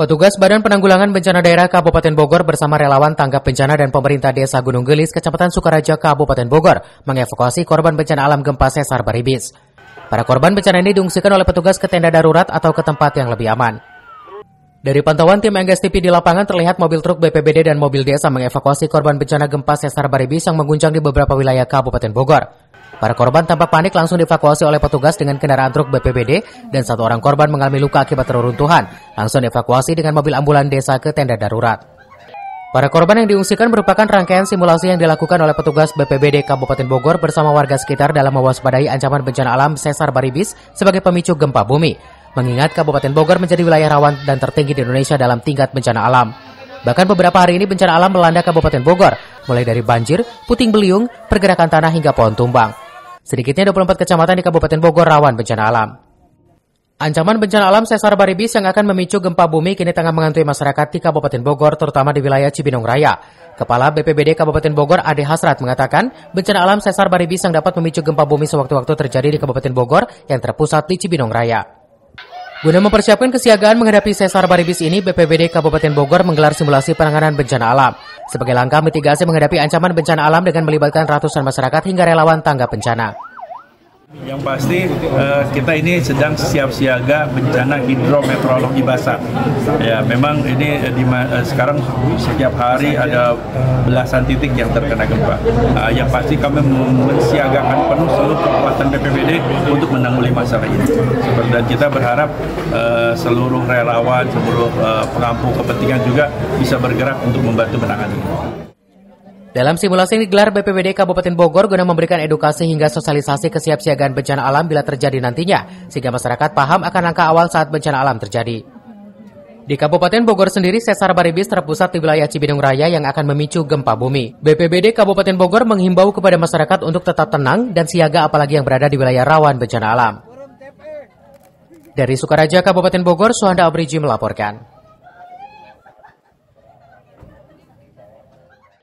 Petugas Badan Penanggulangan Bencana Daerah Kabupaten Bogor bersama relawan tanggap bencana dan pemerintah desa Gunung Gelis, Kecamatan Sukaraja, Kabupaten Bogor, mengevakuasi korban bencana alam gempa sesar Baribis. Para korban bencana ini diungsikan oleh petugas ke tenda darurat atau ke tempat yang lebih aman. Dari pantauan tim Enggas TV di lapangan terlihat mobil truk BPBD dan mobil desa mengevakuasi korban bencana gempa sesar Baribis yang mengguncang di beberapa wilayah Kabupaten Bogor. Para korban tampak panik langsung dievakuasi oleh petugas dengan kendaraan truk BPBD dan satu orang korban mengalami luka akibat reruntuhan. Langsung dievakuasi dengan mobil ambulan desa ke tenda darurat. Para korban yang diungsikan merupakan rangkaian simulasi yang dilakukan oleh petugas BPBD Kabupaten Bogor bersama warga sekitar dalam mewaspadai ancaman bencana alam sesar baribis sebagai pemicu gempa bumi. Mengingat Kabupaten Bogor menjadi wilayah rawan dan tertinggi di Indonesia dalam tingkat bencana alam. Bahkan beberapa hari ini bencana alam melanda Kabupaten Bogor, mulai dari banjir, puting beliung, pergerakan tanah hingga pohon tumbang. Sedikitnya 24 kecamatan di Kabupaten Bogor rawan bencana alam. Ancaman bencana alam sesar Baribis yang akan memicu gempa bumi kini tengah mengantui masyarakat di Kabupaten Bogor, terutama di wilayah Cibinong Raya. Kepala BPBD Kabupaten Bogor, Ade Hasrat, mengatakan bencana alam sesar Baribis yang dapat memicu gempa bumi sewaktu-waktu terjadi di Kabupaten Bogor yang terpusat di Cibinong Raya. Guna mempersiapkan kesiagaan menghadapi sesar baribis ini, BPBD Kabupaten Bogor menggelar simulasi penanganan bencana alam sebagai langkah mitigasi menghadapi ancaman bencana alam dengan melibatkan ratusan masyarakat hingga relawan tangga bencana. Yang pasti eh, kita ini sedang siap siaga bencana hidrometeorologi basah. Ya, memang ini eh, di, eh, sekarang setiap hari ada belasan titik yang terkena gempa. yang pasti kami mensiagakan penuh seluruh kekuatan BPBD untuk menang masalah ini. Dan kita berharap uh, seluruh relawan, seluruh uh, pengampu kepentingan juga bisa bergerak untuk membantu menangani. Dalam simulasi yang digelar BPBD Kabupaten Bogor guna memberikan edukasi hingga sosialisasi kesiapsiagaan bencana alam bila terjadi nantinya, sehingga masyarakat paham akan langkah awal saat bencana alam terjadi. Di Kabupaten Bogor sendiri, sesar baribis terpusat di wilayah Cibinong Raya yang akan memicu gempa bumi. BPBD Kabupaten Bogor menghimbau kepada masyarakat untuk tetap tenang dan siaga apalagi yang berada di wilayah rawan bencana alam. Dari Sukaraja, Kabupaten Bogor, Suhanda Abriji melaporkan.